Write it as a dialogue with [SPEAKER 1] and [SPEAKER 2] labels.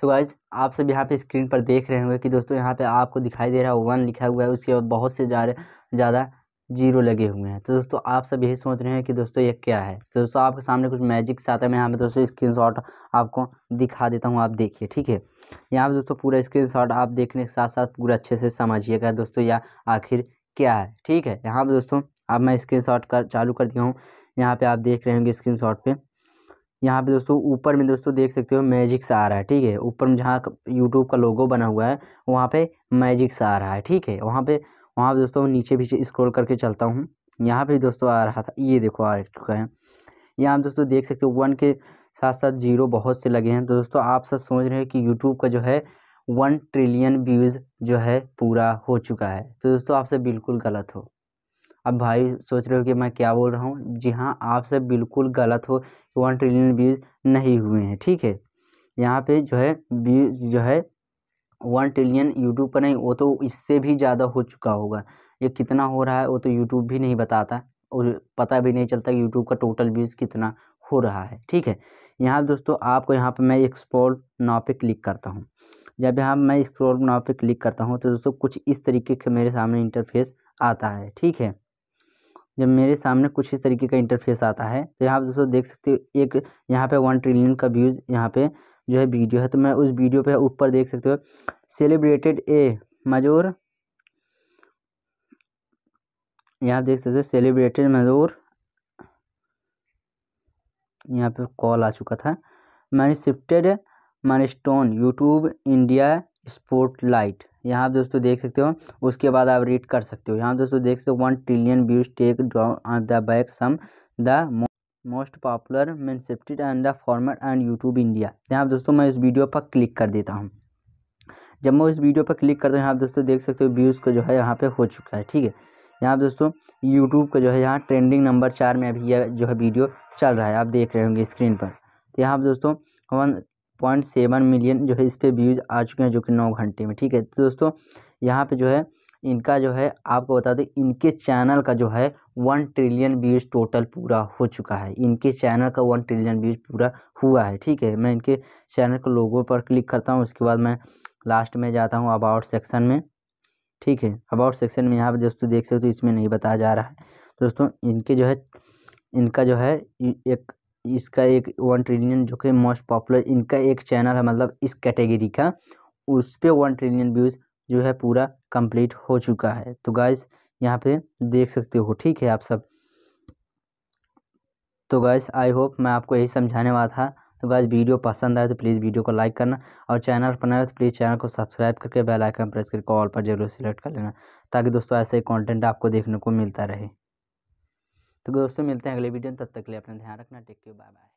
[SPEAKER 1] so guys आप सब यहाँ पे स्क्रीन पर देख रहे होंगे कि दोस्तों यहाँ पे आपको दिखाई दे रहा है वन लिखा हुआ है उसके बाद बहुत से ज़्यादा जीरो लगे हुए हैं तो दोस्तों आप सब यही सोच रहे हैं कि दोस्तों ये क्या है तो दोस्तों आपके सामने कुछ मैजिक से आता है मैं यहाँ पे दोस्तों स्क्रीन शॉट आपको दिखा देता हूँ आप देखिए ठीक है यहाँ पर दोस्तों पूरा स्क्रीन शॉट आप देखने के साथ साथ पूरा अच्छे से समझिएगा दोस्तों या आखिर क्या है ठीक है यहाँ पर दोस्तों अब मैं स्क्रीन शॉट कर चालू कर दिया हूँ यहाँ पर आप देख रहे होंगे स्क्रीन शॉट पर यहाँ पे दोस्तों ऊपर में दोस्तों देख सकते हो मैजिक सा आ रहा है ठीक है ऊपर में जहाँ यूट्यूब का लोगो बना हुआ है वहाँ पे मैजिक सा आ रहा है ठीक है वहाँ पे वहाँ पे दोस्तों नीचे पीछे स्क्रॉल करके चलता हूँ यहाँ पे दोस्तों आ रहा था ये देखो आ चुका है यहाँ दोस्तों देख सकते हो वन के साथ साथ जीरो बहुत से लगे हैं तो दोस्तों आप सब समझ रहे हैं कि यूट्यूब का जो है वन ट्रिलियन व्यूज़ जो है पूरा हो चुका है तो दोस्तों आपसे बिल्कुल गलत हो अब भाई सोच रहे हो कि मैं क्या बोल रहा हूँ जी हाँ आपसे बिल्कुल गलत हो वन ट्रिलियन व्यूज़ नहीं हुए हैं ठीक है यहाँ पे जो है व्यूज़ जो है वन ट्रिलियन यूट्यूब पर नहीं वो तो इससे भी ज़्यादा हो चुका होगा ये कितना हो रहा है वो तो यूट्यूब भी नहीं बताता और पता भी नहीं चलता कि यूट्यूब का टोटल व्यूज़ कितना हो रहा है ठीक है यहाँ दोस्तों आपको यहाँ पर मैं एक्सपोर्ट नाव पर क्लिक करता हूँ जब यहाँ मैं एक्सपोर्ट नाव पर क्लिक करता हूँ तो दोस्तों कुछ इस तरीके के मेरे सामने इंटरफेस आता है ठीक है जब मेरे सामने कुछ इस तरीके का इंटरफेस आता है तो यहाँ दोस्तों देख सकते हो एक यहाँ पे वन ट्रिलियन का व्यूज़ यहाँ पे जो है वीडियो है तो मैं उस वीडियो पे ऊपर देख सकते हो सेलिब्रेटेड ए मजूर यहाँ देख सकते हो सेलिब्रेटेड मजूर यहाँ पे कॉल आ चुका था मैंने shifted stone YouTube India sport light यहाँ दोस्तों देख सकते हो उसके बाद आप रीड कर सकते हो यहाँ दोस्तों देख सकते हो one trillion views take on the back some the most popular main shifted and the format and YouTube India यहाँ दोस्तों मैं इस वीडियो पर क्लिक कर देता हूँ जब मैं इस वीडियो पर क्लिक करता हूँ यहाँ दोस्तों देख सकते हो व्यूज़ का जो है यहाँ पे हो चुका है ठीक है यहाँ दोस्तों यूट्यूब का जो है यहाँ ट्रेंडिंग नंबर चार में अभी यह जो है वीडियो चल रहा है आप देख रहे होंगे स्क्रीन पर तो यहाँ दोस्तों वन पॉइंट सेवन मिलियन जो है इस पर व्यूज़ आ चुके हैं जो कि नौ घंटे में ठीक है तो दोस्तों यहाँ पे जो है इनका जो है आपको बता दें इनके चैनल का जो है वन ट्रिलियन व्यूज़ टोटल पूरा हो चुका है इनके चैनल का वन ट्रिलियन व्यूज़ पूरा हुआ है ठीक है मैं इनके चैनल के लोगों पर क्लिक करता हूँ उसके बाद मैं लास्ट में जाता हूँ अबाउट सेक्शन में ठीक है अबाउट सेक्शन में यहाँ पर दोस्तों देख सकते हो तो इसमें नहीं बताया जा रहा है दोस्तों इनके जो है इनका जो है एक इसका एक वन ट्रिलियन जो कि मोस्ट पॉपुलर इनका एक चैनल है मतलब इस कैटेगरी का उस पर वन ट्रिलियन व्यूज़ जो है पूरा कंप्लीट हो चुका है तो गाइस यहाँ पे देख सकते हो ठीक है आप सब तो गाइस आई होप मैं आपको यही समझाने वाला था तो गाइस वीडियो पसंद आए तो प्लीज़ वीडियो को लाइक करना और चैनल पर नए तो प्लीज़ चैनल को सब्सक्राइब करके बेल आइकन प्रेस करके ऑल पर जरूर सेलेक्ट कर लेना ताकि दोस्तों ऐसे ही कॉन्टेंट आपको देखने को मिलता रहे तो दोस्तों मिलते हैं अगले वीडियो में तब तक के लिए अपना ध्यान रखना टेक के बाय बाय